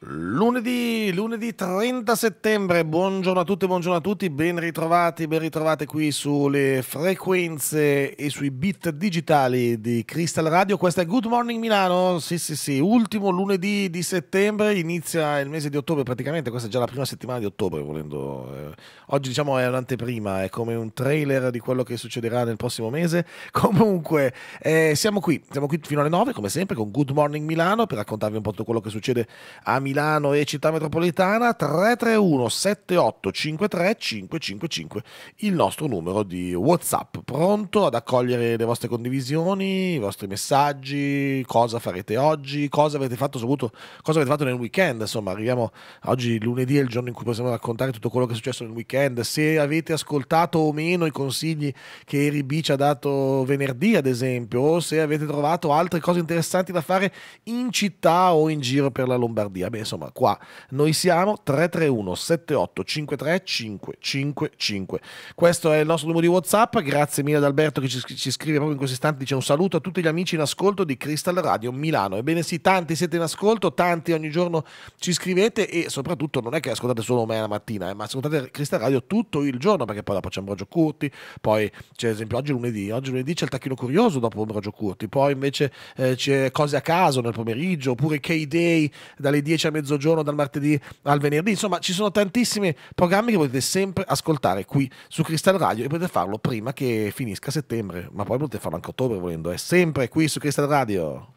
Lunedì, lunedì 30 settembre, buongiorno a tutti, buongiorno a tutti, ben ritrovati, ben ritrovati qui sulle frequenze e sui beat digitali di Crystal Radio, questa è Good Morning Milano, sì sì sì, ultimo lunedì di settembre, inizia il mese di ottobre praticamente, questa è già la prima settimana di ottobre volendo, eh, oggi diciamo è un'anteprima, è come un trailer di quello che succederà nel prossimo mese, comunque eh, siamo qui, siamo qui fino alle 9 come sempre con Good Morning Milano per raccontarvi un po' tutto quello che succede a Milano e città metropolitana 331 78 53 555 il nostro numero di Whatsapp pronto ad accogliere le vostre condivisioni i vostri messaggi cosa farete oggi cosa avete fatto soprattutto cosa avete fatto nel weekend insomma arriviamo oggi lunedì è il giorno in cui possiamo raccontare tutto quello che è successo nel weekend se avete ascoltato o meno i consigli che Eri B ci ha dato venerdì ad esempio o se avete trovato altre cose interessanti da fare in città o in giro per la Lombardia Vabbè, insomma, qua noi siamo 331 78 53 555. Questo è il nostro numero di WhatsApp. Grazie mille ad Alberto che ci, ci scrive proprio in questo istante. Dice un saluto a tutti gli amici in ascolto di Crystal Radio Milano. Ebbene sì, tanti siete in ascolto, tanti ogni giorno ci scrivete e soprattutto non è che ascoltate solo me la mattina, eh, ma ascoltate Crystal Radio tutto il giorno perché poi dopo c'è Ambrogio Curti, poi c'è ad esempio oggi lunedì, oggi lunedì c'è il tacchino curioso dopo Ambrogio Curti, poi invece eh, c'è cose a caso nel pomeriggio oppure K-Day dalle 10 a mezzogiorno dal martedì al venerdì. Insomma, ci sono tantissimi programmi che potete sempre ascoltare qui su Cristal Radio e potete farlo prima che finisca settembre, ma poi potete farlo anche ottobre volendo. È sempre qui su Cristal Radio.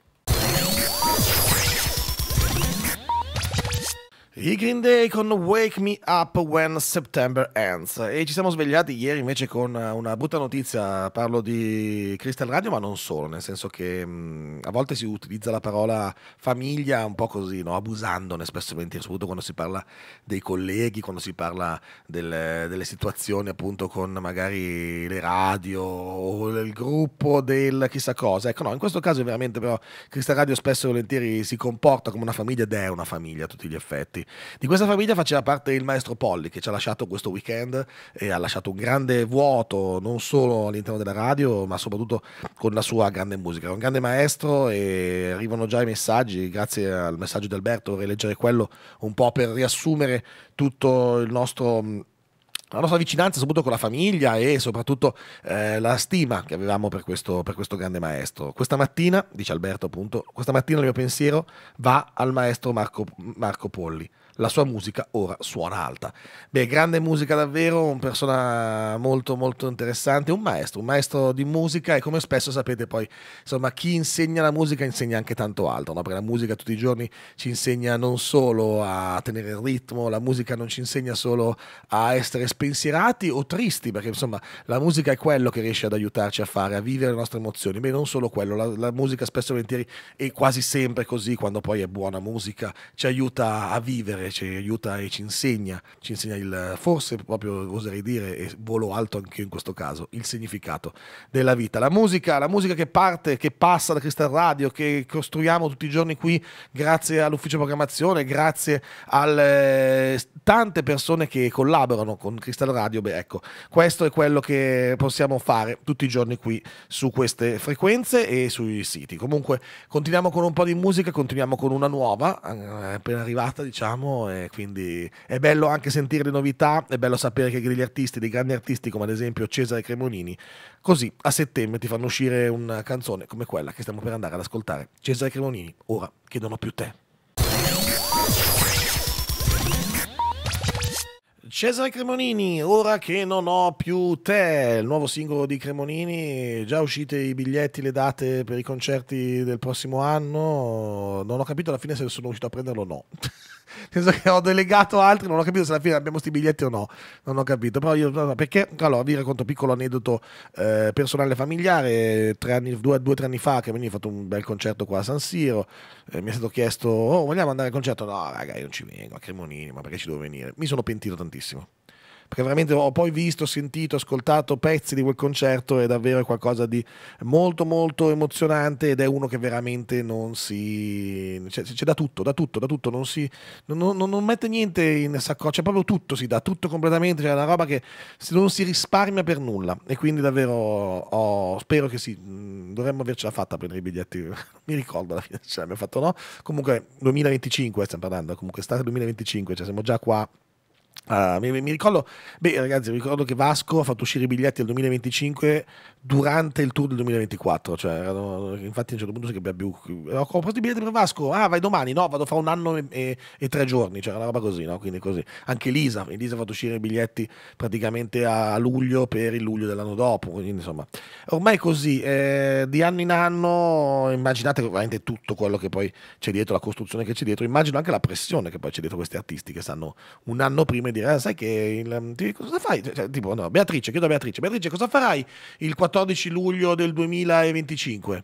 I Green Day con Wake Me Up When September Ends e ci siamo svegliati ieri invece con una brutta notizia, parlo di Crystal Radio ma non solo, nel senso che mh, mm, a volte si utilizza la parola famiglia un po' così, no? abusandone spesso e volentieri, soprattutto quando si parla dei colleghi, quando si parla delle, delle situazioni appunto con magari le radio o il gruppo del chissà cosa, ecco no, in questo caso veramente però Crystal Radio spesso e volentieri si comporta come una famiglia ed è una famiglia a tutti gli effetti. Di questa famiglia faceva parte il maestro Polli che ci ha lasciato questo weekend e ha lasciato un grande vuoto non solo all'interno della radio ma soprattutto con la sua grande musica. È un grande maestro e arrivano già i messaggi, grazie al messaggio di Alberto, vorrei leggere quello un po' per riassumere tutto il nostro la nostra vicinanza soprattutto con la famiglia e soprattutto eh, la stima che avevamo per questo, per questo, grande maestro. Questa mattina, dice Alberto appunto, questa mattina il mio pensiero va al maestro Marco, Marco Polli la sua musica ora suona alta. Beh, grande musica davvero, un persona molto molto interessante, un maestro, un maestro di musica e come spesso sapete poi, insomma, chi insegna la musica insegna anche tanto altro, no? perché la musica tutti i giorni ci insegna non solo a tenere il ritmo, la musica non ci insegna solo a essere spensierati o tristi, perché insomma la musica è quello che riesce ad aiutarci a fare, a vivere le nostre emozioni, beh non solo quello, la, la musica spesso e volentieri è quasi sempre così, quando poi è buona musica, ci aiuta a vivere ci aiuta e ci insegna, ci insegna il, forse proprio oserei dire, e volo alto anche in questo caso, il significato della vita. La musica, la musica che parte, che passa da Crystal Radio, che costruiamo tutti i giorni qui grazie all'ufficio programmazione, grazie alle eh, tante persone che collaborano con Crystal Radio, beh ecco, questo è quello che possiamo fare tutti i giorni qui su queste frequenze e sui siti. Comunque continuiamo con un po' di musica, continuiamo con una nuova, eh, appena arrivata diciamo e quindi è bello anche sentire le novità, è bello sapere che degli artisti, dei grandi artisti come ad esempio Cesare Cremonini, così a settembre ti fanno uscire una canzone come quella che stiamo per andare ad ascoltare. Cesare Cremonini, ora che non ho più te. Cesare Cremonini, ora che non ho più te, il nuovo singolo di Cremonini, già uscite i biglietti, le date per i concerti del prossimo anno, non ho capito alla fine se sono riuscito a prenderlo o no. Nel senso che ho delegato altri, non ho capito se alla fine abbiamo questi biglietti o no. Non ho capito. Però io perché? Allora, vi racconto un piccolo aneddoto eh, personale familiare. Tre anni, due, due, tre anni fa che venivo fatto un bel concerto qua a San Siro. Eh, mi è stato chiesto: Oh, vogliamo andare al concerto? No, raga, io non ci vengo, a Cremonini, ma perché ci devo venire? Mi sono pentito tantissimo perché veramente ho poi visto, sentito, ascoltato pezzi di quel concerto, è davvero qualcosa di molto molto emozionante ed è uno che veramente non si... c'è, cioè, c'è da tutto, da tutto, da tutto, non si... non, non, non mette niente in saccoccia, cioè proprio tutto si dà, tutto completamente, cioè è una roba che non si risparmia per nulla e quindi davvero oh, spero che sì, mm, dovremmo avercela fatta a prendere i biglietti, mi ricordo alla fine se cioè, l'abbiamo fatto no, comunque 2025 stiamo parlando, comunque estate 2025, cioè siamo già qua Uh, mi, mi, ricordo, beh, ragazzi, ricordo che Vasco ha fatto uscire i biglietti del 2025 durante il tour del 2024. Cioè, infatti, a un certo punto si che più. Ho comprato i biglietti per Vasco. Ah, vai domani? No, vado fra un anno e, e, e, tre giorni. Cioè, una roba così, no? Quindi così. Anche Elisa, Elisa ha fatto uscire i biglietti praticamente a luglio per il luglio dell'anno dopo. Quindi, insomma, ormai così, eh, di anno in anno, immaginate veramente tutto quello che poi c'è dietro, la costruzione che c'è dietro. Immagino anche la pressione che poi c'è dietro questi artisti che stanno un anno prima di dire, eh, sai che il, mm, cosa fai? Cioè, tipo, no, Beatrice, chiedo a Beatrice, Beatrice, cosa farai il 14 luglio del 2025?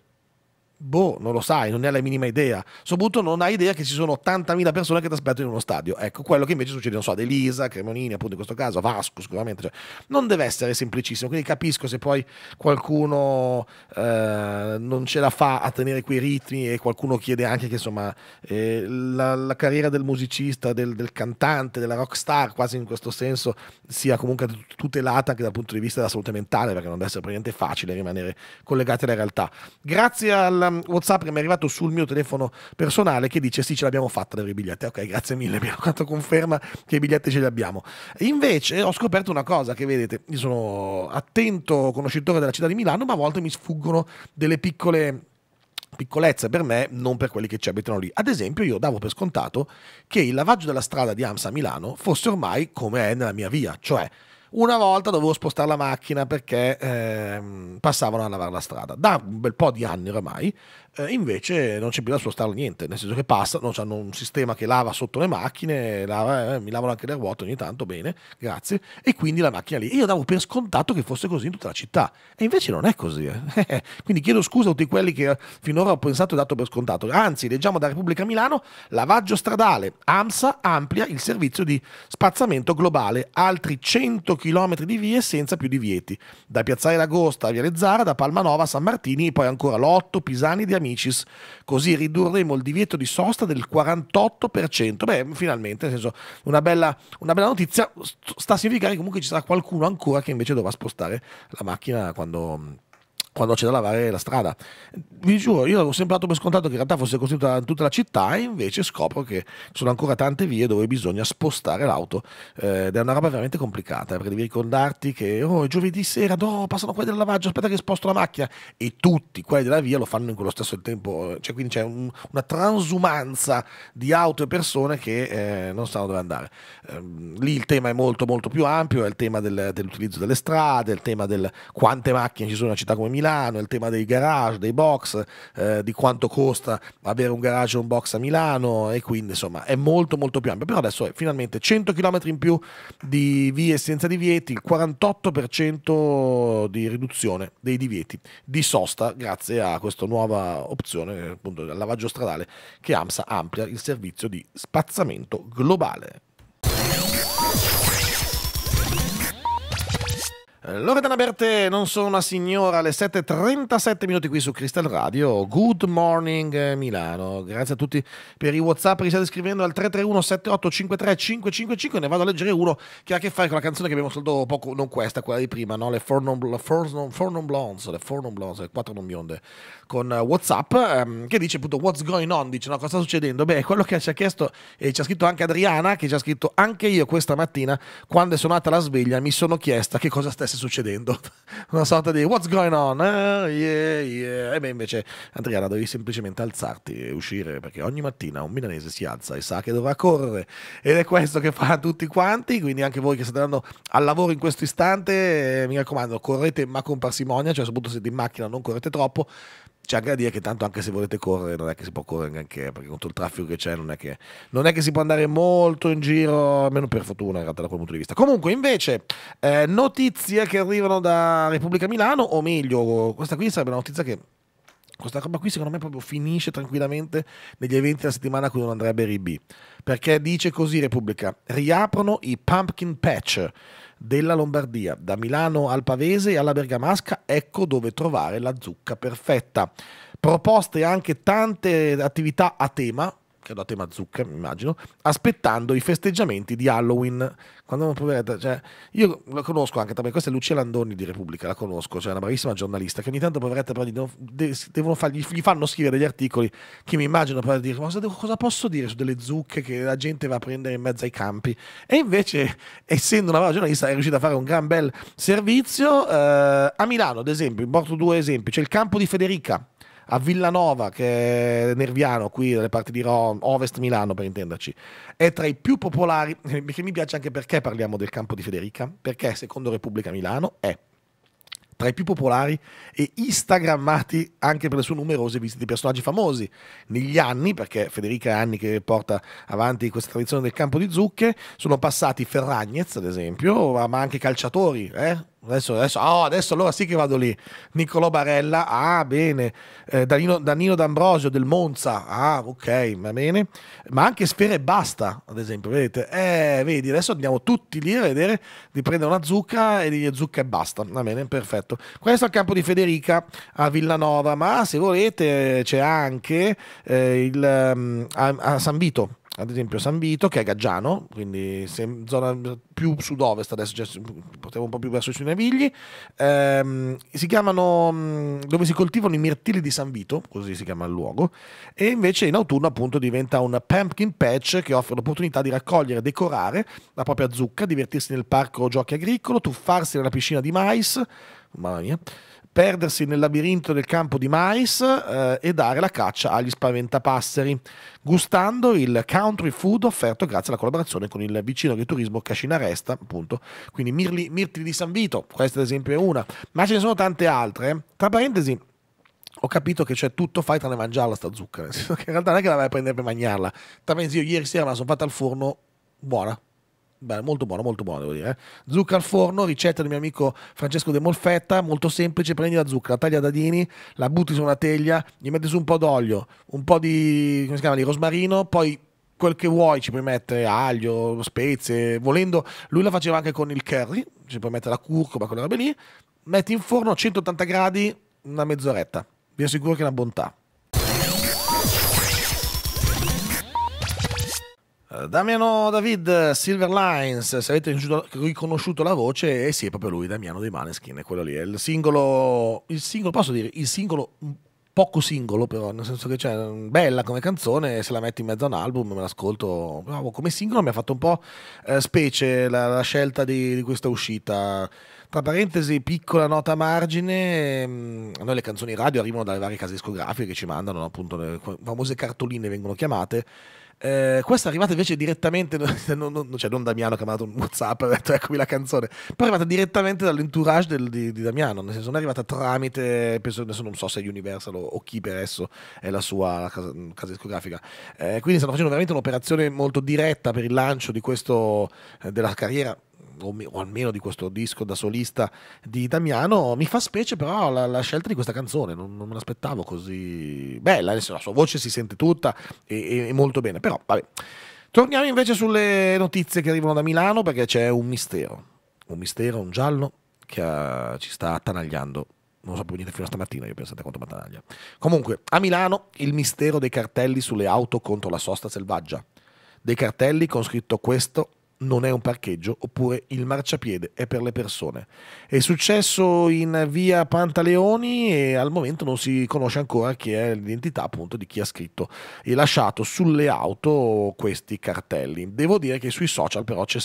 Boh, non lo sai, non ne hai la minima idea. Soprattutto non hai idea che ci sono 80.000 persone che ti aspettano in uno stadio. Ecco, quello che invece succede, non so, ad Elisa, Cremonini, appunto in questo caso, Vasco sicuramente. Cioè, non deve essere semplicissimo, quindi capisco se poi qualcuno eh, non ce la fa a tenere quei ritmi e qualcuno chiede anche che insomma eh, la, la, carriera del musicista, del, del, cantante, della rockstar, quasi in questo senso, sia comunque tutelata anche dal punto di vista della salute mentale, perché non deve essere per niente facile rimanere collegati alla realtà. Grazie al WhatsApp che mi è arrivato sul mio telefono personale che dice sì, ce l'abbiamo fatta avere i biglietti. Ok, grazie mille, mi ha fatto conferma che i biglietti ce li abbiamo. Invece ho scoperto una cosa che vedete, io sono attento conoscitore della città di Milano, ma a volte mi sfuggono delle piccole piccolezze per me, non per quelli che ci abitano lì. Ad esempio, io davo per scontato che il lavaggio della strada di Amsa a Milano fosse ormai come è nella mia via, cioè una volta dovevo spostare la macchina perché eh, passavano a lavare la strada. Da un bel po' di anni oramai, eh, invece, non c'è più da spostare niente, nel senso che passano, hanno un sistema che lava sotto le macchine, lava, eh, mi lavano anche le ruote ogni tanto, bene, grazie, e quindi la macchina lì. Io davo per scontato che fosse così in tutta la città, e invece non è così. Eh. quindi chiedo scusa a tutti quelli che finora ho pensato e dato per scontato. Anzi, leggiamo da Repubblica Milano, lavaggio stradale, AMSA amplia il servizio di spazzamento globale, altri 100 100 km di vie senza più divieti, da Piazzale d'Agosta a Via Lezzara, da Palmanova a San Martini e poi ancora Lotto, Pisani di Amicis. Così ridurremo il divieto di sosta del 48%. Beh, finalmente, nel senso, una bella, una bella notizia sta a significare che comunque ci sarà qualcuno ancora che invece dovrà spostare la macchina quando quando c'è da lavare la strada. Vi giuro, io ho sempre dato per scontato che in realtà fosse costruita tutta la città e invece scopro che ci sono ancora tante vie dove bisogna spostare l'auto eh, ed è una roba veramente complicata eh, perché devi ricordarti che oh, giovedì sera no, passano quelli del lavaggio, aspetta che sposto la macchina e tutti quelli della via lo fanno in quello stesso tempo, eh, cioè, quindi c'è un, una transumanza di auto e persone che eh, non sanno dove andare. Eh, lì il tema è molto molto più ampio, è il tema del, dell'utilizzo delle strade, è il tema del quante macchine ci sono in una città come Milano Milano, il tema dei garage, dei box, eh, di quanto costa avere un garage e un box a Milano e quindi insomma è molto molto più ampio. Però adesso è finalmente 100 km in più di vie senza divieti, il 48% di riduzione dei divieti di sosta grazie a questa nuova opzione appunto del lavaggio stradale che AMSA amplia il servizio di spazzamento globale. Eh, Loredana Bertè, non sono una signora, alle 7.37 minuti qui su Crystal Radio. Good morning eh, Milano. Grazie a tutti per i WhatsApp che state scrivendo al 331 7853 555. Ne vado a leggere uno che ha a che fare con la canzone che abbiamo ascoltato poco, non questa, quella di prima, no? le Four Non, four non, four non Blondes, le Four Non Blondes, le quattro non bionde, con eh, WhatsApp, ehm, che dice appunto What's going on? Dice no, cosa sta succedendo? Beh, quello che ci ha chiesto e ci ha scritto anche Adriana, che ci ha scritto anche io questa mattina, quando è suonata la sveglia, mi sono chiesta che cosa stesse stesse succedendo. Una sorta di what's going on? Uh, yeah, yeah. E beh, invece, Adriana, devi semplicemente alzarti e uscire perché ogni mattina un milanese si alza e sa che dovrà correre. Ed è questo che fa tutti quanti. Quindi, anche voi che state andando al lavoro in questo istante, eh, mi raccomando, correte ma con parsimonia, cioè soprattutto se siete in macchina non correte troppo c'è anche da dire che tanto anche se volete correre non è che si può correre neanche perché con tutto il traffico che c'è non è che, non è che si può andare molto in giro almeno per fortuna in realtà da quel punto di vista comunque invece eh, notizie che arrivano da Repubblica Milano o meglio questa qui sarebbe una notizia che questa roba qui secondo me proprio finisce tranquillamente negli eventi della settimana a cui non andrebbe Ribi perché dice così Repubblica riaprono i pumpkin patch della Lombardia. Da Milano al Pavese e alla Bergamasca ecco dove trovare la zucca perfetta. Proposte anche tante attività a tema, che è da tema zucca, immagino, aspettando i festeggiamenti di Halloween. Quando, cioè, io la conosco anche, me, questa è Lucia Landoni di Repubblica, la conosco, cioè una bravissima giornalista che ogni tanto, poveretta, però, devono, devono fargli, gli fanno scrivere degli articoli che mi immagino per dire cosa, cosa, posso dire su delle zucche che la gente va a prendere in mezzo ai campi. E invece, essendo una brava giornalista, è riuscita a fare un gran bel servizio. Eh, a Milano, ad esempio, porto due esempi, c'è il campo di Federica a Villanova, che è Nerviano, qui dalle parti di Roma, Ovest Milano per intenderci, è tra i più popolari, che mi piace anche perché parliamo del campo di Federica, perché secondo Repubblica Milano è tra i più popolari e instagrammati anche per le sue numerose visite di personaggi famosi. Negli anni, perché Federica è anni che porta avanti questa tradizione del campo di zucche, sono passati Ferragnez, ad esempio, ma anche calciatori, eh? Adesso, adesso, oh, adesso allora sì che vado lì. Niccolò Barella, ah bene. Eh, Danilo, Danilo D'Ambrosio del Monza, ah ok, va bene. Ma anche e Basta, ad esempio, vedete? Eh, vedi, adesso andiamo tutti lì a vedere di prendere una zucca e di zucca e basta. Va bene, perfetto. Questo è il campo di Federica a Villanova, ma se volete c'è anche eh, il, mm, a, a San Vito ad esempio San Vito che è Gaggiano, quindi zona più sud-ovest, adesso potevo un po' più verso i suoi Navigli, ehm, si chiamano, mm, dove si coltivano i mirtilli di San Vito, così si chiama il luogo, e invece in autunno appunto diventa un pumpkin patch che offre l'opportunità di raccogliere e decorare la propria zucca, divertirsi nel parco o giochi agricolo, tuffarsi nella piscina di mais, mamma mia, perdersi nel labirinto del campo di mais eh, e dare la caccia agli spaventapasseri, gustando il country food offerto grazie alla collaborazione con il vicino di turismo Cascina Resta, appunto, quindi Mirli, Mirti di San Vito, questa ad esempio è una, ma ce ne sono tante altre. Eh. Tra parentesi, ho capito che c'è tutto fai tranne mangiarla sta zucca, nel senso che in realtà non è che la vai a prendere per mangiarla. Tra parentesi, io ieri sera me la sono fatta al forno, buona, Beh, molto buono, molto buono devo dire. Eh. Zucca al forno, ricetta del mio amico Francesco De Molfetta, molto semplice, prendi la zucca, la tagli a dadini, la butti su una teglia, gli metti su un po' d'olio, un po' di, come si chiama, di rosmarino, poi quel che vuoi, ci puoi mettere aglio, spezie, volendo, lui la faceva anche con il curry, ci puoi mettere la curcuma, quelle robe lì, metti in forno a 180 gradi una mezz'oretta, vi assicuro che è una bontà. Damiano David Silver Lines, se avete riconosciuto la voce, eh sì, è proprio lui, Damiano dei Maneskin, è quello lì, è il singolo, il singolo, posso dire, il singolo mm, poco singolo però, nel senso che c'è mm, bella come canzone, se la metti in mezzo a un album me l'ascolto, bravo, come singolo mi ha fatto un po' eh, specie la, la scelta di, di, questa uscita. Tra parentesi, piccola nota a margine, mm, a noi le canzoni radio arrivano dalle varie case discografiche che ci mandano, appunto le famose cartoline vengono chiamate, eh, questa è arrivata invece direttamente, non, non, cioè non Damiano che ha mandato un WhatsApp e ha detto eccomi la canzone, però è arrivata direttamente dall'entourage del, di, di, Damiano, nel senso non è arrivata tramite, penso, adesso non so se è Universal o, o chi per esso è la sua la casa, casa, discografica. Eh, quindi stanno facendo veramente un'operazione molto diretta per il lancio di questo, eh, della carriera o, almeno di questo disco da solista di Damiano, mi fa specie però la, la scelta di questa canzone, non, non me l'aspettavo così bella, adesso la sua voce si sente tutta e, e molto bene, però vabbè. Torniamo invece sulle notizie che arrivano da Milano perché c'è un mistero, un mistero, un giallo che ha, ah, ci sta attanagliando non so più niente fino a stamattina, io pensate quanto battaglia. Comunque, a Milano il mistero dei cartelli sulle auto contro la sosta selvaggia. Dei cartelli con scritto questo non è un parcheggio oppure il marciapiede è per le persone. È successo in via Pantaleoni e al momento non si conosce ancora chi è l'identità appunto di chi ha scritto e lasciato sulle auto questi cartelli. Devo dire che sui social però c'è,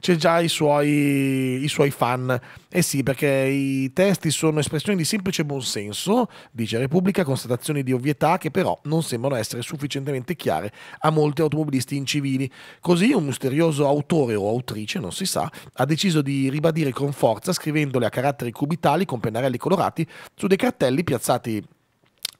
c'è già i suoi, i suoi fan. Eh sì, perché i testi sono espressioni di semplice buonsenso, dice Repubblica, constatazioni di ovvietà che però non sembrano essere sufficientemente chiare a molti automobilisti incivili. Così un misterioso autore autore o autrice, non si sa, ha deciso di ribadire con forza scrivendole a caratteri cubitali con pennarelli colorati su dei cartelli piazzati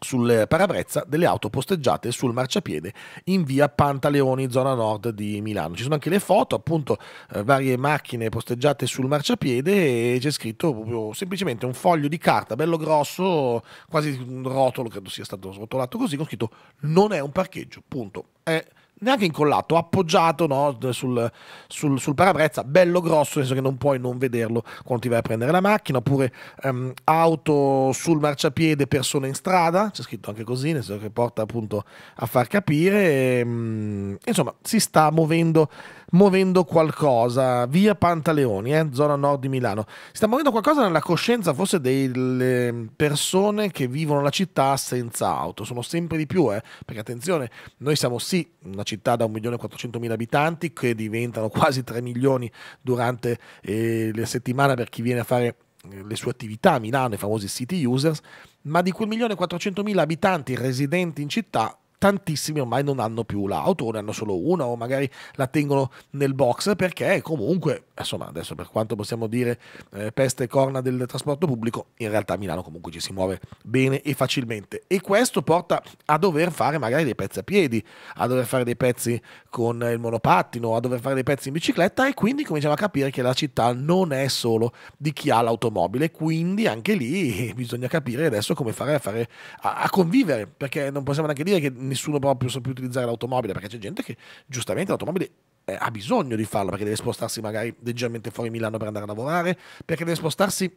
sul parabrezza delle auto posteggiate sul marciapiede in via Pantaleoni, zona nord di Milano. Ci sono anche le foto, appunto, eh, varie macchine posteggiate sul marciapiede e c'è scritto proprio semplicemente un foglio di carta bello grosso, quasi un rotolo, credo sia stato srotolato così, con scritto non è un parcheggio, punto. È neanche incollato, appoggiato no, sul, sul, sul, parabrezza, bello grosso, nel senso che non puoi non vederlo quando ti vai a prendere la macchina, oppure um, auto sul marciapiede, persone in strada, c'è scritto anche così, nel senso che porta appunto a far capire, e, um, insomma si sta muovendo muovendo qualcosa, via Pantaleoni, eh, zona nord di Milano. Si sta muovendo qualcosa nella coscienza forse delle persone che vivono la città senza auto, sono sempre di più, eh, perché attenzione, noi siamo sì una città da 1.400.000 abitanti che diventano quasi 3 milioni durante eh, la settimana per chi viene a fare eh, le sue attività a Milano, i famosi city users, ma di quel 1.400.000 abitanti residenti in città, tantissimi ormai non hanno più l'auto, ne hanno solo una o magari la tengono nel box perché comunque, insomma, adesso per quanto possiamo dire eh, peste e corna del trasporto pubblico, in realtà a Milano comunque ci si muove bene e facilmente e questo porta a dover fare magari dei pezzi a piedi, a dover fare dei pezzi con il monopattino, a dover fare dei pezzi in bicicletta e quindi cominciamo a capire che la città non è solo di chi ha l'automobile, quindi anche lì bisogna capire adesso come fare a, fare, a, a convivere, perché non possiamo neanche dire che nessuno proprio sa più utilizzare l'automobile, perché c'è gente che giustamente l'automobile eh, ha bisogno di farlo, perché deve spostarsi magari leggermente fuori Milano per andare a lavorare, perché deve spostarsi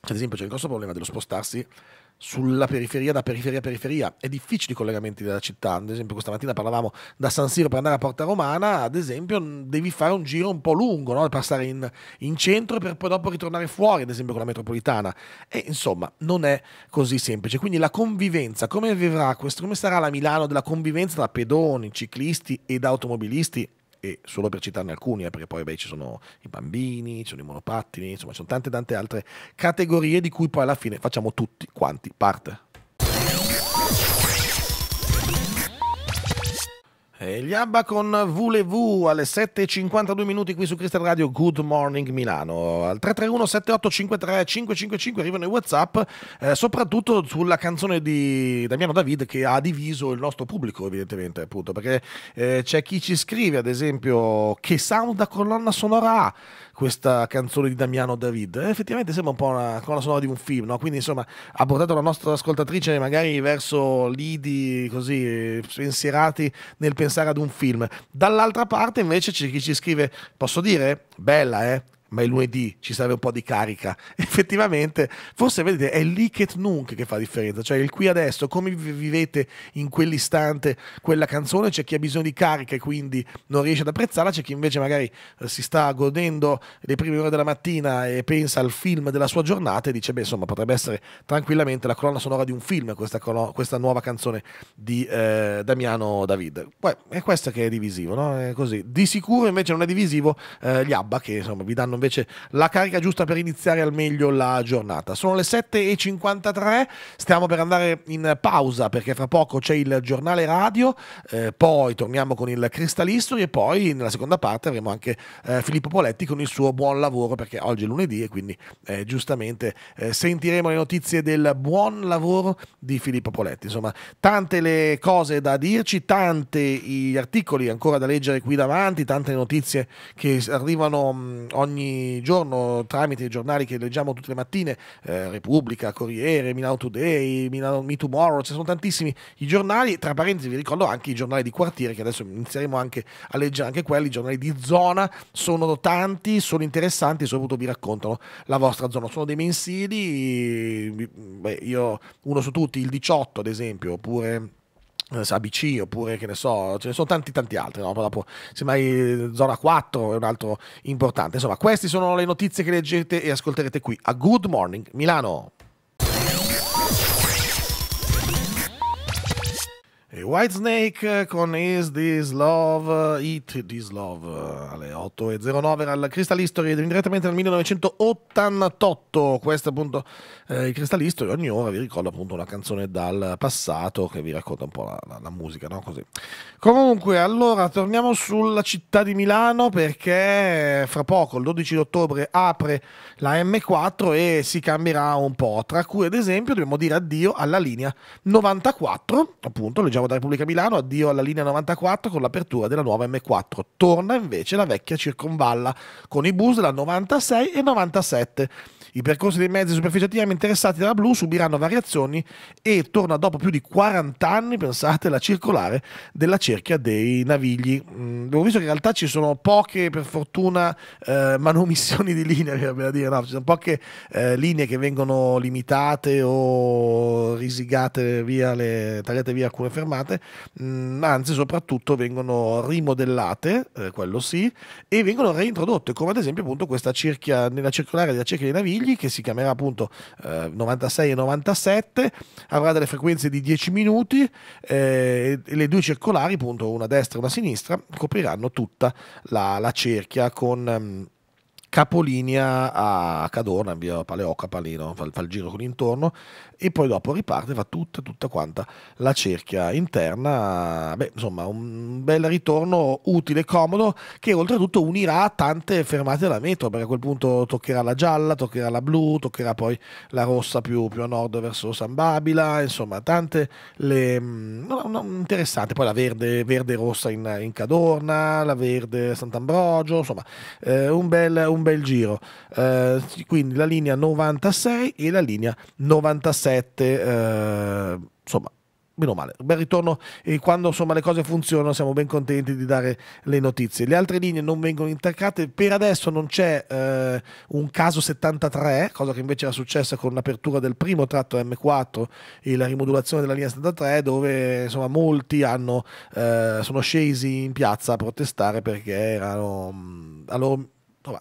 ad esempio c'è il grosso problema dello spostarsi sulla periferia da periferia a periferia. È difficile i collegamenti della città. Ad esempio, questa mattina parlavamo da San Siro per andare a Porta Romana. Ad esempio, devi fare un giro un po' lungo, no? passare in, in, centro per poi dopo ritornare fuori, ad esempio, con la metropolitana. E insomma, non è così semplice. Quindi la convivenza, come, questo, come sarà la Milano della convivenza tra pedoni, ciclisti ed automobilisti? e solo per citarne alcuni, eh, perché poi beh, ci sono i bambini, ci sono i monopattini, insomma ci sono tante tante altre categorie di cui poi alla fine facciamo tutti quanti parte. E gli ABBA con Voulez-vous alle 7.52 minuti qui su Crystal Radio Good Morning Milano al 331 7853 555 arrivano i Whatsapp eh, soprattutto sulla canzone di Damiano David che ha diviso il nostro pubblico evidentemente appunto perché eh, c'è chi ci scrive ad esempio che sound da colonna sonora ha questa canzone di Damiano David. Eh, effettivamente sembra un po' una colonna sonora di un film, no? quindi insomma ha portato la nostra ascoltatrice magari verso lidi così pensierati nel pensare ad un film. Dall'altra parte invece c'è chi ci scrive, posso dire? Bella, eh? ma il lunedì ci serve un po' di carica. Effettivamente, forse vedete, è l'iket nunc che fa la differenza, cioè il qui adesso, come vivete in quell'istante quella canzone, c'è chi ha bisogno di carica e quindi non riesce ad apprezzarla, c'è chi invece magari eh, si sta godendo le prime ore della mattina e pensa al film della sua giornata e dice, beh, insomma, potrebbe essere tranquillamente la colonna sonora di un film questa, questa nuova canzone di eh, Damiano David. Poi è questo che è divisivo, no? È così. Di sicuro invece non è divisivo eh, gli ABBA che insomma vi danno invece la carica giusta per iniziare al meglio la giornata. Sono le 7.53, stiamo per andare in pausa perché fra poco c'è il giornale radio, eh, poi torniamo con il Crystal e poi nella seconda parte avremo anche eh, Filippo Poletti con il suo buon lavoro perché oggi è lunedì e quindi eh, giustamente eh, sentiremo le notizie del buon lavoro di Filippo Poletti. Insomma, tante le cose da dirci, tanti gli articoli ancora da leggere qui davanti, tante notizie che arrivano ogni giorno tramite i giornali che leggiamo tutte le mattine, eh, Repubblica, Corriere, Milano Today, Milano Me Tomorrow, ci sono tantissimi i giornali, tra parentesi vi ricordo anche i giornali di quartiere che adesso inizieremo anche a leggere anche quelli, i giornali di zona, sono tanti, sono interessanti e soprattutto vi raccontano la vostra zona, sono dei mensili, beh, io uno su tutti, il 18 ad esempio, oppure eh, ABC oppure che ne so, ce ne sono tanti tanti altri, no? Dopo, semmai eh, Zona 4 è un altro importante. Insomma, queste sono le notizie che leggete e ascolterete qui a Good Morning Milano. White Snake eh, con Is This Love, It eh, This Love eh, alle 8.09 al Crystal History direttamente dal 1988 questo appunto eh, il Crystal History ogni ora vi ricordo appunto una canzone dal passato che vi racconta un po' la, la, la musica no? Così. comunque allora torniamo sulla città di Milano perché fra poco il 12 ottobre apre la M4 e si cambierà un po' tra cui ad esempio dobbiamo dire addio alla linea 94 appunto leggiamo da Repubblica Milano, addio alla linea 94 con l'apertura della nuova M4. Torna invece la vecchia circonvalla con i bus della 96 e 97 i percorsi dei mezzi superficiativamente interessati dalla blu subiranno variazioni e torna dopo più di 40 anni, pensate, la circolare della cerchia dei navigli. Mm, abbiamo visto che in realtà ci sono poche, per fortuna, eh, manomissioni di linee, per dire, no, ci sono poche eh, linee che vengono limitate o risigate via, le, tagliate via alcune fermate, mm, anzi soprattutto vengono rimodellate, eh, quello sì, e vengono reintrodotte, come ad esempio appunto questa cerchia, nella circolare della cerchia dei navigli figli, che si chiamerà appunto eh, 96 e 97, avrà delle frequenze di 10 minuti eh, e le due circolari, appunto una destra e una sinistra, copriranno tutta la, la cerchia con... Ehm, capolinea a Cadorna, via Paleocca, Palino, fa, fa il giro con intorno e poi dopo riparte, fa tutta, tutta quanta la cerchia interna. Beh, insomma, un bel ritorno utile, comodo, che oltretutto unirà tante fermate della metro, perché a quel punto toccherà la gialla, toccherà la blu, toccherà poi la rossa più, più a nord verso San Babila, insomma, tante le... Mm, no, no, interessante, poi la verde, verde rossa in, in Cadorna, la verde Sant'Ambrogio, insomma, eh, un bel... Un un bel giro. Eh, quindi la linea 96 e la linea 97, eh, insomma, meno male. Bel ritorno e quando insomma, le cose funzionano siamo ben contenti di dare le notizie. Le altre linee non vengono intaccate, per adesso non c'è eh, un caso 73, cosa che invece era successa con l'apertura del primo tratto M4 e la rimodulazione della linea 73 dove insomma, molti hanno, eh, sono scesi in piazza a protestare perché erano mm, a loro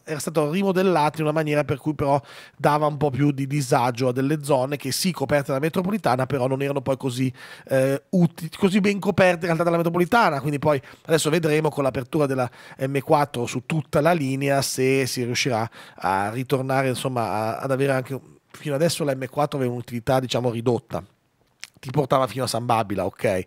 era stato rimodellato in una maniera per cui però dava un po' più di disagio a delle zone che sì coperte dalla metropolitana però non erano poi così, eh, utili, così ben coperte in realtà dalla metropolitana quindi poi adesso vedremo con l'apertura della M4 su tutta la linea se si riuscirà a ritornare insomma a, ad avere anche fino adesso la M4 aveva un'utilità diciamo ridotta ti portava fino a San Babila ok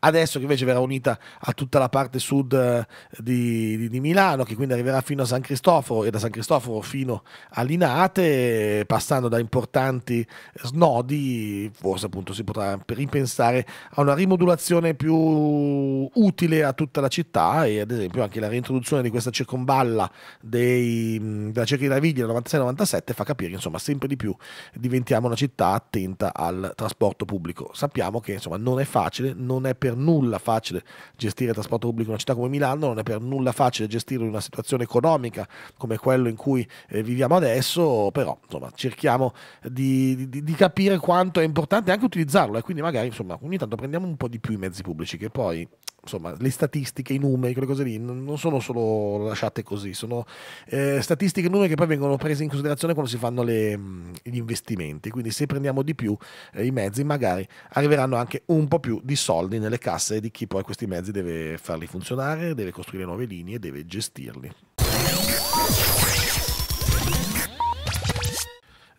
adesso che invece verrà unita a tutta la parte sud eh, di, di, di Milano, che quindi arriverà fino a San Cristoforo e da San Cristoforo fino a Linate, passando da importanti snodi, forse appunto si potrà ripensare a una rimodulazione più utile a tutta la città e ad esempio anche la reintroduzione di questa circonvalla dei, della Cerca di Raviglia 96-97 fa capire che insomma sempre di più diventiamo una città attenta al trasporto pubblico. Sappiamo che insomma non è facile, non è per per nulla facile gestire il trasporto pubblico in una città come Milano, non è per nulla facile gestire una situazione economica come quella in cui eh, viviamo adesso, però insomma cerchiamo di, di, di, capire quanto è importante anche utilizzarlo e eh. quindi magari insomma ogni tanto prendiamo un po' di più i mezzi pubblici che poi insomma, le statistiche, i numeri, quelle cose lì non sono solo lasciate così, sono eh, statistiche e numeri che poi vengono prese in considerazione quando si fanno le, mm, gli investimenti, quindi se prendiamo di più eh, i mezzi magari arriveranno anche un po' più di soldi nelle casse di chi poi questi mezzi deve farli funzionare, deve costruire nuove linee, deve gestirli.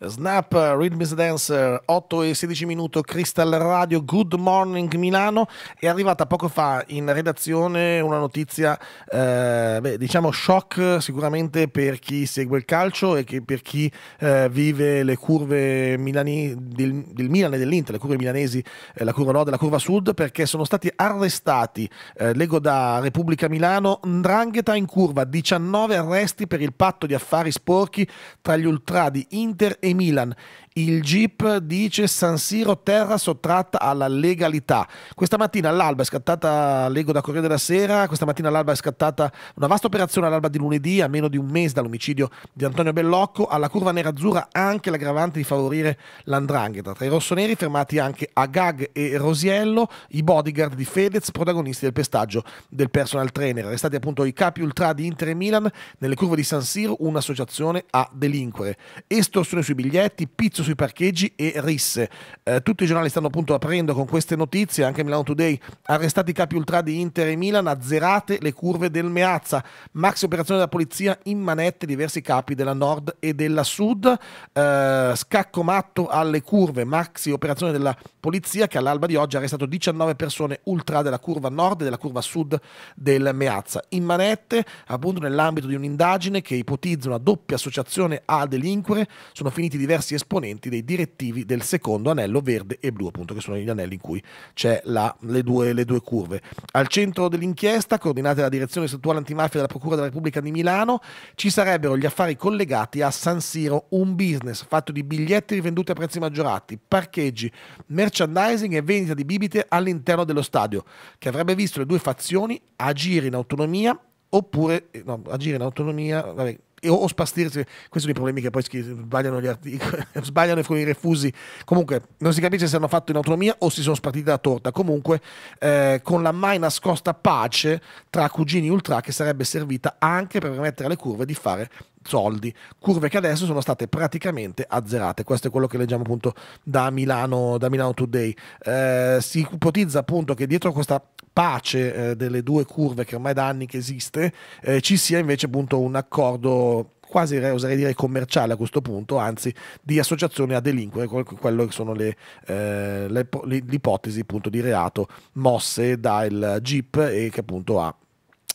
Snap, Rhythm is Dancer, 8 e 16 minuto, Crystal Radio, Good Morning Milano. È arrivata poco fa in redazione una notizia, eh, beh, diciamo shock sicuramente per chi segue il calcio e per chi eh, vive le curve milani, del, del Milan e dell'Inter, le curve milanesi, eh, la curva nord e la curva sud, perché sono stati arrestati, eh, leggo da Repubblica Milano, Ndrangheta in curva, 19 arresti per il patto di affari sporchi tra gli ultra di Inter e Milan Il GIP dice San Siro terra sottratta alla legalità. Questa mattina all'alba è scattata, leggo da Corriere della Sera, questa mattina all'alba è scattata una vasta operazione all'alba di lunedì, a meno di un mese dall'omicidio di Antonio Bellocco, alla curva nera azzurra anche l'aggravante di favorire l'andrangheta. Tra i rossoneri fermati anche Agag e Rosiello, i bodyguard di Fedez, protagonisti del pestaggio del personal trainer. Restati appunto i capi ultra di Inter e Milan nelle curve di San Siro, un'associazione a delinquere. Estorsione sui biglietti, pizzo prezzo sui parcheggi e risse. Eh, tutti i giornali stanno appunto aprendo con queste notizie, anche Milano Today, arrestati i capi ultra di Inter e Milan, azzerate le curve del Meazza, max operazione della polizia in manette diversi capi della Nord e della Sud, eh, scacco matto alle curve, maxi operazione della polizia che all'alba di oggi ha arrestato 19 persone ultra della curva Nord e della curva Sud del Meazza, in manette appunto nell'ambito di un'indagine che ipotizza una doppia associazione a delinquere, sono finiti diversi esponenti componenti dei direttivi del secondo anello verde e blu, appunto, che sono gli anelli in cui c'è la, le, due, le, due, curve. Al centro dell'inchiesta, coordinata dalla direzione statuale antimafia della Procura della Repubblica di Milano, ci sarebbero gli affari collegati a San Siro, un business fatto di biglietti rivenduti a prezzi maggiorati, parcheggi, merchandising e vendita di bibite all'interno dello stadio, che avrebbe visto le due fazioni agire in autonomia oppure eh, no, agire in autonomia, vabbè, o, o spastirsi, questi sono i problemi che poi sbagliano gli articoli, sbagliano i fuori refusi. Comunque, non si capisce se hanno fatto in autonomia o si sono spartiti da torta. Comunque, eh, con la mai nascosta pace tra cugini ultra che sarebbe servita anche per permettere alle curve di fare soldi, curve che adesso sono state praticamente azzerate. Questo è quello che leggiamo appunto da Milano, da Milano Today. Eh, si ipotizza appunto che dietro questa pace eh, delle due curve che ormai da anni che esiste, eh, ci sia invece appunto un accordo quasi oserei dire commerciale a questo punto, anzi di associazione a delinquere, quello che sono le, eh, le, le ipotesi appunto di reato mosse dal GIP e che appunto ha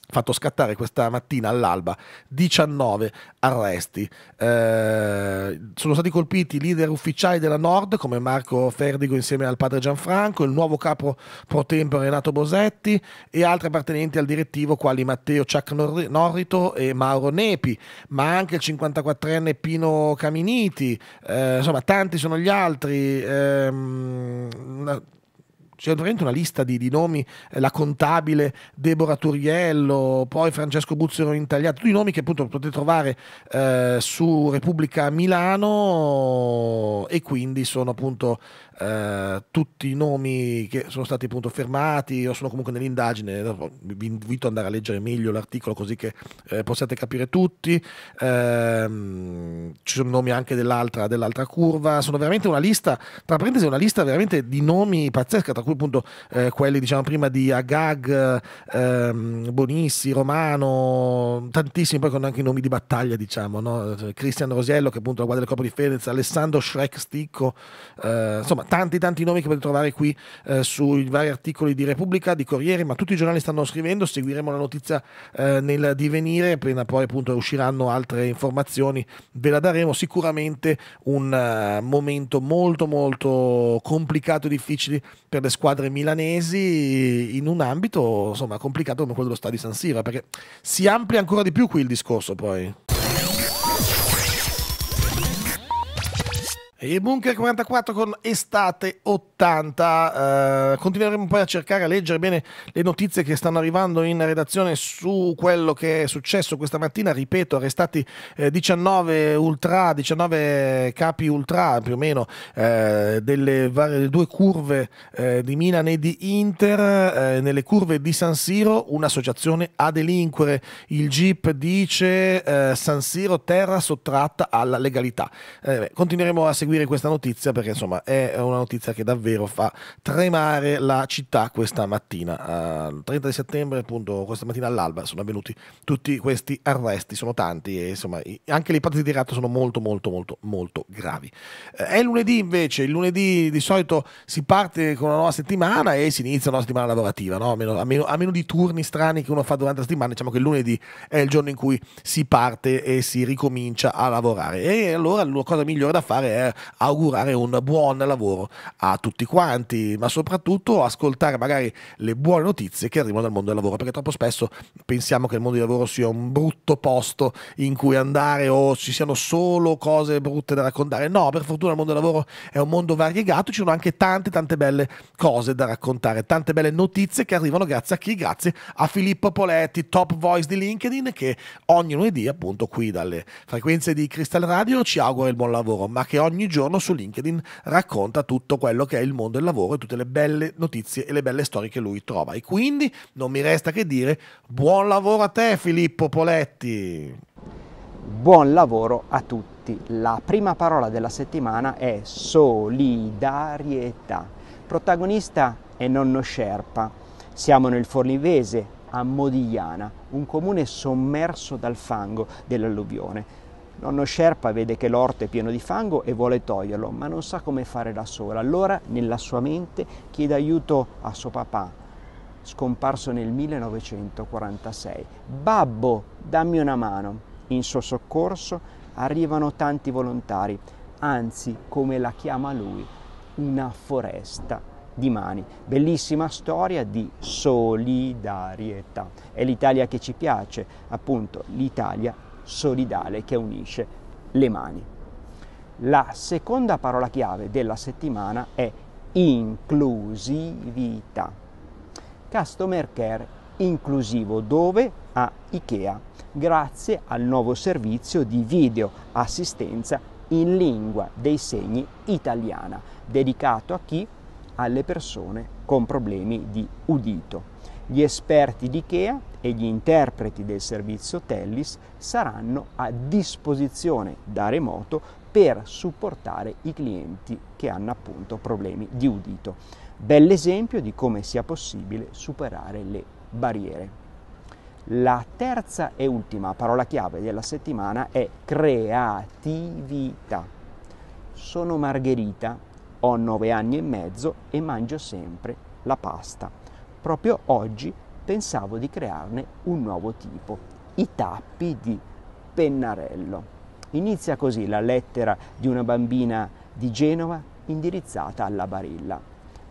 fatto scattare questa mattina all'alba 19 arresti. Eh, sono stati colpiti i leader ufficiali della Nord come Marco Ferdigo insieme al padre Gianfranco, il nuovo capo pro tempore Renato Bosetti e altri appartenenti al direttivo quali Matteo Ciac Norrito e Mauro Nepi, ma anche il 54enne Pino Caminiti, eh, insomma tanti sono gli altri. Ehm, c'è veramente una lista di, di nomi, eh, la contabile Deborah Turiello, poi Francesco Buzzero Intagliato, tutti i nomi che appunto potete trovare eh, su Repubblica Milano e quindi sono appunto eh, tutti i nomi che sono stati appunto fermati o sono comunque nell'indagine, vi invito ad andare a leggere meglio l'articolo così che eh, possiate capire tutti, ehm, ci sono nomi anche dell'altra, dell'altra curva, sono veramente una lista, tra parentesi una lista veramente di nomi pazzesca, tra cui appunto eh, quelli diciamo prima di Agag, ehm, Bonissi, Romano, tantissimi poi con anche i nomi di battaglia diciamo, no? Cioè, Cristian Rosiello che appunto la guardia del corpo di Fedez, Alessandro Shrek Sticco, eh, insomma tanti tanti nomi che potete trovare qui eh, sui vari articoli di Repubblica, di Corriere, ma tutti i giornali stanno scrivendo, seguiremo la notizia eh, nel divenire, appena poi appunto usciranno altre informazioni ve la daremo, sicuramente un uh, momento molto molto complicato e difficile per le scuole squadre milanesi in un ambito insomma, complicato come quello dello stadio San Siro, eh, perché si amplia ancora di più qui il discorso poi. E Bunker 44 con Estate 80. Uh, eh, continueremo poi a cercare a leggere bene le notizie che stanno arrivando in redazione su quello che è successo questa mattina. Ripeto, arrestati eh, 19 ultra, 19 capi ultra più o meno eh, delle, varie, delle due curve eh, di Milan e di Inter. Eh, nelle curve di San Siro, un'associazione a delinquere. Il GIP dice eh, San Siro terra sottratta alla legalità. continueremo a seguire seguire questa notizia perché insomma è una notizia che davvero fa tremare la città questa mattina. Eh, il 30 settembre appunto questa mattina all'alba sono avvenuti tutti questi arresti, sono tanti e insomma anche le ipotesi di reato sono molto molto molto molto gravi. Eh, è lunedì invece, il lunedì di solito si parte con una nuova settimana e si inizia una settimana lavorativa, no? a, meno, a, meno, a meno di turni strani che uno fa durante la settimana, diciamo che il lunedì è il giorno in cui si parte e si ricomincia a lavorare. E allora la cosa migliore da fare è augurare un buon lavoro a tutti quanti, ma soprattutto ascoltare magari le buone notizie che arrivano dal mondo del lavoro, perché troppo spesso pensiamo che il mondo del lavoro sia un brutto posto in cui andare o ci siano solo cose brutte da raccontare. No, per fortuna il mondo del lavoro è un mondo variegato, ci sono anche tante tante belle cose da raccontare, tante belle notizie che arrivano grazie a chi? Grazie a Filippo Poletti, top voice di LinkedIn che ogni lunedì appunto qui dalle frequenze di Crystal Radio ci augura il buon lavoro, ma che ogni giorno su LinkedIn racconta tutto quello che è il mondo del lavoro e tutte le belle notizie e le belle storie che lui trova. E quindi non mi resta che dire buon lavoro a te Filippo Poletti. Buon lavoro a tutti. La prima parola della settimana è solidarietà. Protagonista è nonno Sherpa. Siamo nel Forlivese, a Modigliana, un comune sommerso dal fango dell'alluvione Nonno Sherpa vede che l'orto è pieno di fango e vuole toglierlo, ma non sa come fare da solo. Allora, nella sua mente, chiede aiuto a suo papà, scomparso nel 1946. Babbo, dammi una mano. In suo soccorso arrivano tanti volontari, anzi, come la chiama lui, una foresta di mani. Bellissima storia di solidarietà. È l'Italia che ci piace, appunto, l'Italia solidale che unisce le mani. La seconda parola chiave della settimana è inclusività. Customer care inclusivo dove? A Ikea, grazie al nuovo servizio di video assistenza in lingua dei segni italiana, dedicato a chi? Alle persone con problemi di udito. Gli esperti di Ikea e gli interpreti del servizio Tellis saranno a disposizione da remoto per supportare i clienti che hanno appunto problemi di udito. Bell'esempio di come sia possibile superare le barriere. La terza e ultima parola chiave della settimana è creatività. Sono Margherita, ho nove anni e mezzo e mangio sempre la pasta. Proprio oggi pensavo di crearne un nuovo tipo, i tappi di Pennarello. Inizia così la lettera di una bambina di Genova indirizzata alla Barilla.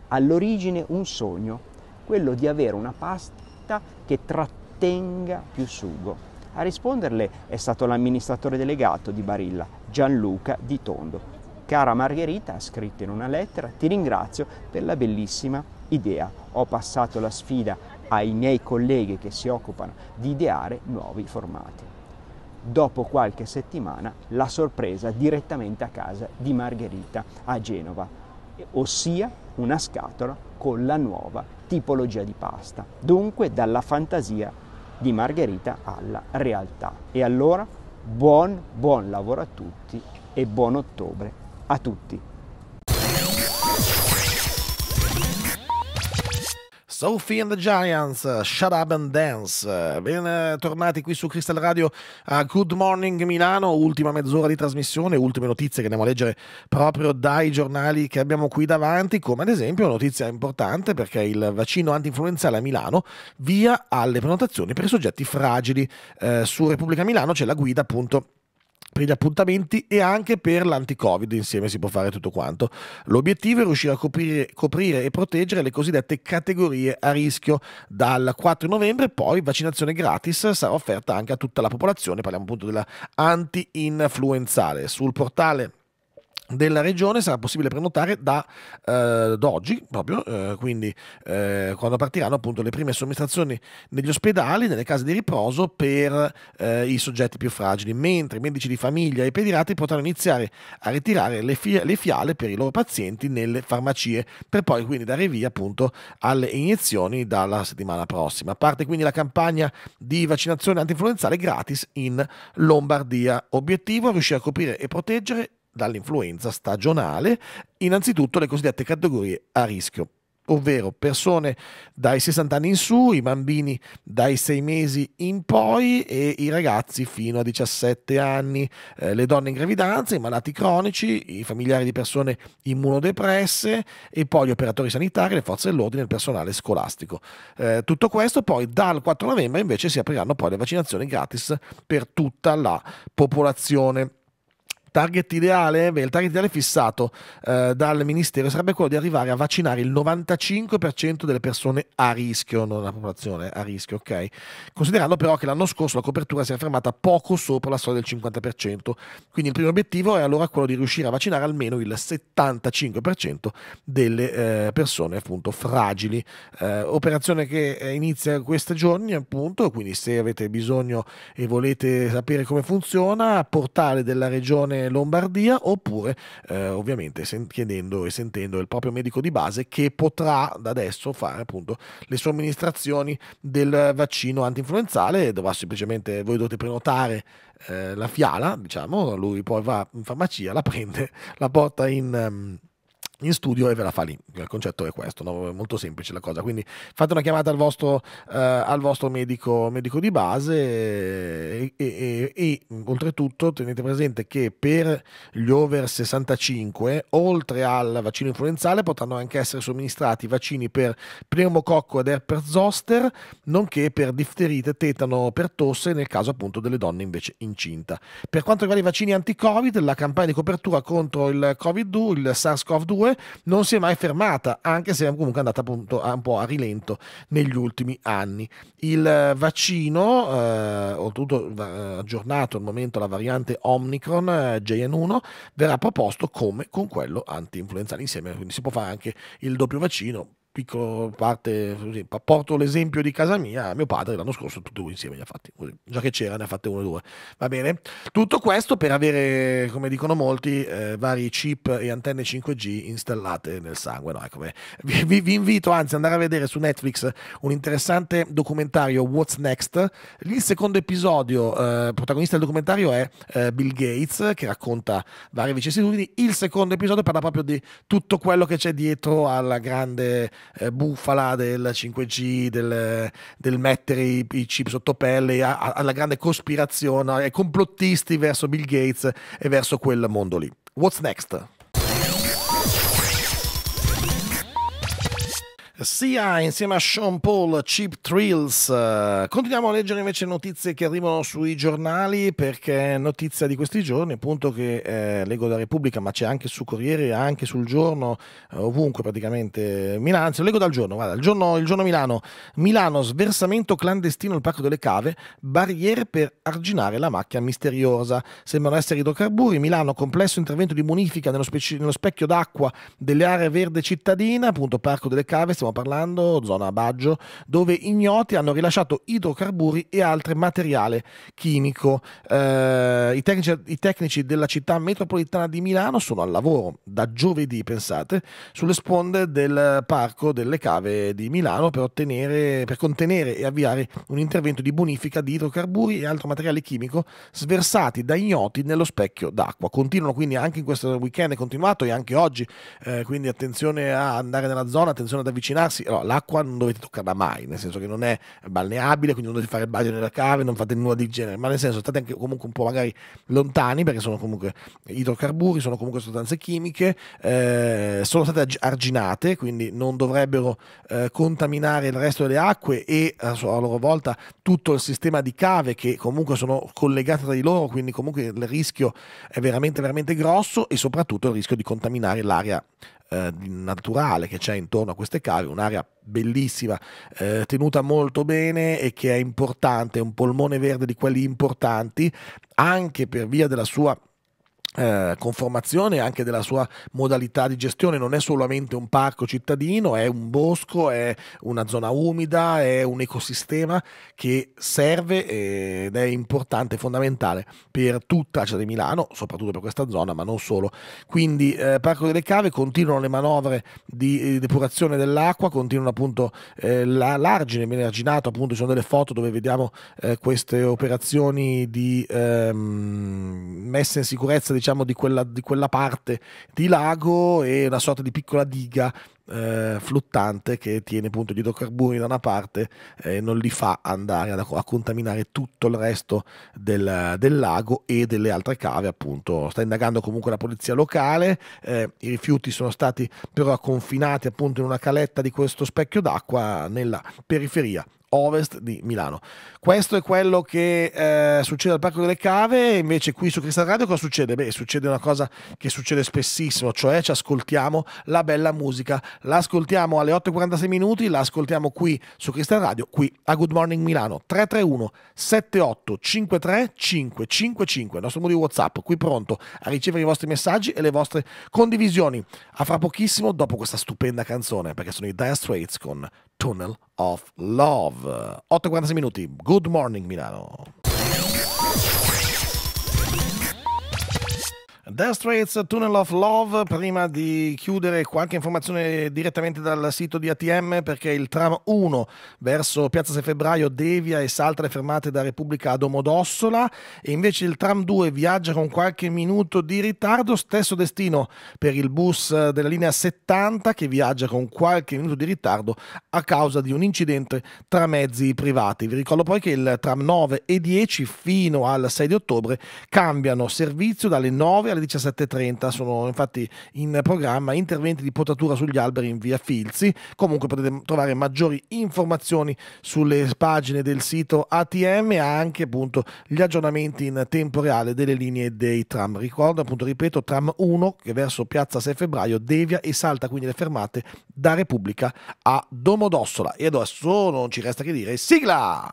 All'origine un sogno, quello di avere una pasta che trattenga più sugo. A risponderle è stato l'amministratore delegato di Barilla, Gianluca Di Tondo. Cara Margherita, ha scritto in una lettera, ti ringrazio per la bellissima idea. Ho passato la sfida ai miei colleghi che si occupano di ideare nuovi formati. Dopo qualche settimana la sorpresa direttamente a casa di Margherita a Genova, ossia una scatola con la nuova tipologia di pasta, dunque dalla fantasia di Margherita alla realtà. E allora buon, buon lavoro a tutti e buon ottobre a tutti. Sophie and the Giants, uh, Shut Up and Dance. Uh, Bentornati uh, qui su Crystal Radio a Good Morning Milano, ultima mezz'ora di trasmissione, ultime notizie che andiamo a leggere proprio dai giornali che abbiamo qui davanti, come ad esempio notizia importante perché il vaccino anti antinfluenzale a Milano via alle prenotazioni per i soggetti fragili. Eh, su Repubblica Milano c'è la guida appunto per gli appuntamenti e anche per l'anti-covid, insieme si può fare tutto quanto. L'obiettivo è riuscire a coprire, coprire e proteggere le cosiddette categorie a rischio. Dal 4 novembre poi vaccinazione gratis sarà offerta anche a tutta la popolazione, parliamo appunto della anti-influenzale. Sul portale della regione sarà possibile prenotare da, eh, oggi proprio, eh, quindi eh, quando partiranno appunto le prime somministrazioni negli ospedali, nelle case di riposo per eh, i soggetti più fragili, mentre i medici di famiglia e i pediatri potranno iniziare a ritirare le, fi- le, fiale per i loro pazienti nelle farmacie, per poi quindi dare via appunto alle iniezioni dalla settimana prossima. Parte quindi la campagna di vaccinazione antinfluenzale gratis in Lombardia. Obiettivo riuscire a coprire e proteggere dall'influenza stagionale, innanzitutto le cosiddette categorie a rischio, ovvero persone dai 60 anni in su, i bambini dai 6 mesi in poi e i ragazzi fino a 17 anni, eh, le donne in gravidanza, i malati cronici, i familiari di persone immunodepresse e poi gli operatori sanitari, le forze dell'ordine e il personale scolastico. Eh, tutto questo poi dal 4 novembre invece si apriranno poi le vaccinazioni gratis per tutta la popolazione target ideale, beh, il target ideale fissato eh, dal Ministero sarebbe quello di arrivare a vaccinare il 95% delle persone a rischio, non la popolazione a rischio, ok? Considerando però che l'anno scorso la copertura si è fermata poco sopra la soglia del 50%, quindi il primo obiettivo è allora quello di riuscire a vaccinare almeno il 75% delle eh, persone appunto fragili. Eh, operazione che eh, inizia questi giorni appunto, quindi se avete bisogno e volete sapere come funziona, portale della regione Lombardia oppure eh, ovviamente chiedendo e sentendo il proprio medico di base che potrà da adesso fare appunto le somministrazioni del vaccino antinfluenzale dovrà semplicemente voi dovete prenotare eh, la fiala diciamo lui poi va in farmacia la prende la porta in um, in studio e ve la fa lì. Il concetto è questo, no? è molto semplice la cosa. Quindi fate una chiamata al vostro, eh, al vostro medico, medico, di base e, e, e, e, oltretutto tenete presente che per gli over 65, oltre al vaccino influenzale, potranno anche essere somministrati vaccini per pneumococco ed herpes zoster, nonché per difterite, tetano, per tosse, nel caso appunto delle donne invece incinta. Per quanto riguarda i vaccini anti-Covid, la campagna di copertura contro il Covid-2, il SARS-CoV-2, 2 non si è mai fermata, anche se è comunque andata appunto un po' a rilento negli ultimi anni. Il eh, vaccino, eh, oltretutto eh, aggiornato al momento la variante Omicron eh, JN1, verrà proposto come con quello anti-influenzale insieme, quindi si può fare anche il doppio vaccino piccolo parte, così, porto l'esempio di casa mia, mio padre l'anno scorso tutti e due insieme li ha fatti, così, già che c'era ne ha fatte uno o due, va bene? Tutto questo per avere, come dicono molti, eh, vari chip e antenne 5G installate nel sangue, no? ecco, vi, vi, vi, invito anzi ad andare a vedere su Netflix un interessante documentario What's Next, il secondo episodio, eh, protagonista del documentario è eh, Bill Gates che racconta varie vicissitudini, il secondo episodio parla proprio di tutto quello che c'è dietro alla grande eh, bufala del 5G, del, del mettere i, i, chip sotto pelle, a, a, alla grande cospirazione, ai complottisti verso Bill Gates e verso quel mondo lì. What's next? Sia insieme a Sean Paul, Cheap Thrills. Eh, continuiamo a leggere invece notizie che arrivano sui giornali perché notizia di questi giorni, appunto che eh, leggo da Repubblica, ma c'è anche su Corriere, anche sul giorno, eh, ovunque praticamente Milano, anzi leggo dal giorno, guarda, il giorno, il giorno Milano, Milano sversamento clandestino al Parco delle Cave, barriere per arginare la macchia misteriosa. Sembrano essere idrocarburi, Milano complesso intervento di bonifica nello, nello specchio d'acqua delle aree verde cittadina, appunto Parco delle Cave, stiamo stiamo parlando, zona Baggio, dove ignoti hanno rilasciato idrocarburi e altro materiale chimico. Eh, i, tecnici, i tecnici della città metropolitana di Milano sono al lavoro da giovedì, pensate, sulle sponde del parco delle cave di Milano per, ottenere, per contenere e avviare un intervento di bonifica di idrocarburi e altro materiale chimico sversati da ignoti nello specchio d'acqua. Continuano quindi anche in questo weekend, è continuato e anche oggi, eh, quindi attenzione a andare nella zona, attenzione ad avvicinarsi immaginarsi, no, l'acqua non dovete toccarla mai, nel senso che non è balneabile, quindi non dovete fare il bagno nella cave, non fate nulla di genere, ma nel senso state anche comunque un po' magari lontani perché sono comunque idrocarburi, sono comunque sostanze chimiche, eh, sono state arginate, quindi non dovrebbero eh, contaminare il resto delle acque e a, a loro volta tutto il sistema di cave che comunque sono collegate tra di loro, quindi comunque il rischio è veramente veramente grosso e soprattutto il rischio di contaminare l'aria eh, naturale che c'è intorno a queste cave, un'area bellissima, eh, tenuta molto bene e che è importante, è un polmone verde di quelli importanti, anche per via della sua eh, conformazione anche della sua modalità di gestione, non è solamente un parco cittadino, è un bosco, è una zona umida, è un ecosistema che serve ed è importante, fondamentale per tutta la città di Milano, soprattutto per questa zona, ma non solo. Quindi eh, Parco delle Cave continuano le manovre di eh, depurazione dell'acqua, continuano appunto eh, la, l'argine viene arginato, appunto ci sono delle foto dove vediamo eh, queste operazioni di ehm, messa in sicurezza di diciamo, di quella, di quella parte di lago e una sorta di piccola diga eh, flottante che tiene appunto gli idrocarburi da una parte eh, e eh, non li fa andare a, a, contaminare tutto il resto del, del, lago e delle altre cave appunto sta indagando comunque la polizia locale eh, i rifiuti sono stati però confinati appunto in una caletta di questo specchio d'acqua nella periferia ovest di Milano. Questo è quello che eh, succede al Parco delle Cave, invece qui su Cristal Radio cosa succede? Beh, succede una cosa che succede spessissimo, cioè ci ascoltiamo la bella musica, la ascoltiamo alle 8.46 minuti, la ascoltiamo qui su Cristal Radio, qui a Good Morning Milano, 331 78 53 555, il nostro numero di Whatsapp, qui pronto a ricevere i vostri messaggi e le vostre condivisioni. A fra pochissimo, dopo questa stupenda canzone, perché sono i Dire Straits con Tunnel of Love. 8.45 minuti. Good morning, Milano. Dire Straits Tunnel of Love, prima di chiudere qualche informazione direttamente dal sito di ATM perché il tram 1 verso Piazza 6 Febbraio devia e salta le fermate da Repubblica a Domodossola e invece il tram 2 viaggia con qualche minuto di ritardo, stesso destino per il bus della linea 70 che viaggia con qualche minuto di ritardo a causa di un incidente tra mezzi privati. Vi ricordo poi che il tram 9 e 10 fino al 6 di ottobre cambiano servizio dalle 9 alle alle 17.30 sono infatti in programma interventi di potatura sugli alberi in via Filzi. Comunque potete trovare maggiori informazioni sulle pagine del sito ATM e anche appunto gli aggiornamenti in tempo reale delle linee dei tram. Ricordo appunto, ripeto, tram 1 che verso piazza 6 febbraio devia e salta quindi le fermate da Repubblica a Domodossola. E adesso non ci resta che dire sigla!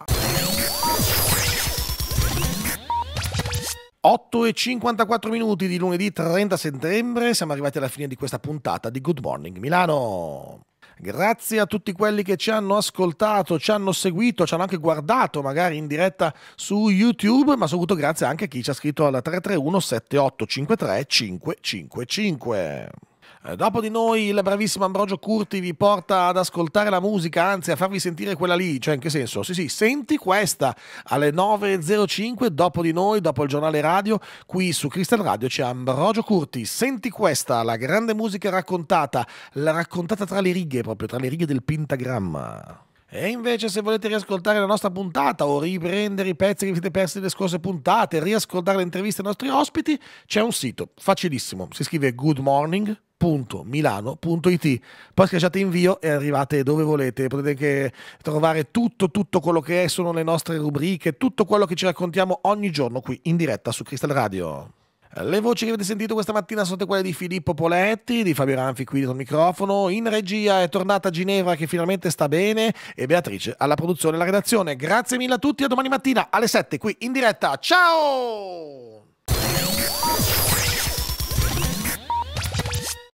8 e 54 minuti di lunedì 30 settembre, siamo arrivati alla fine di questa puntata di Good Morning Milano. Grazie a tutti quelli che ci hanno ascoltato, ci hanno seguito, ci hanno anche guardato magari in diretta su YouTube, ma soprattutto grazie anche a chi ci ha scritto alla 331 7853 555. Eh, dopo di noi il bravissimo Ambrogio Curti vi porta ad ascoltare la musica, anzi a farvi sentire quella lì, cioè in che senso? Sì, sì, senti questa alle 9.05, dopo di noi, dopo il giornale radio, qui su Crystal Radio c'è Ambrogio Curti, senti questa, la grande musica raccontata, la raccontata tra le righe, proprio tra le righe del pentagramma. E invece se volete riascoltare la nostra puntata o riprendere i pezzi che avete persi nelle scorse puntate, riascoltare le interviste ai nostri ospiti, c'è un sito facilissimo, si scrive goodmorning.milano.it. Poi schiacciate invio e arrivate dove volete, potete anche trovare tutto, tutto quello che è, sono le nostre rubriche, tutto quello che ci raccontiamo ogni giorno qui in diretta su Crystal Radio. Le voci che avete sentito questa mattina sono quelle di Filippo Poletti, di Fabio Ranfi qui dietro microfono. In regia è tornata Ginevra che finalmente sta bene e Beatrice alla produzione e alla redazione. Grazie mille a tutti, a domani mattina alle 7 qui in diretta. Ciao!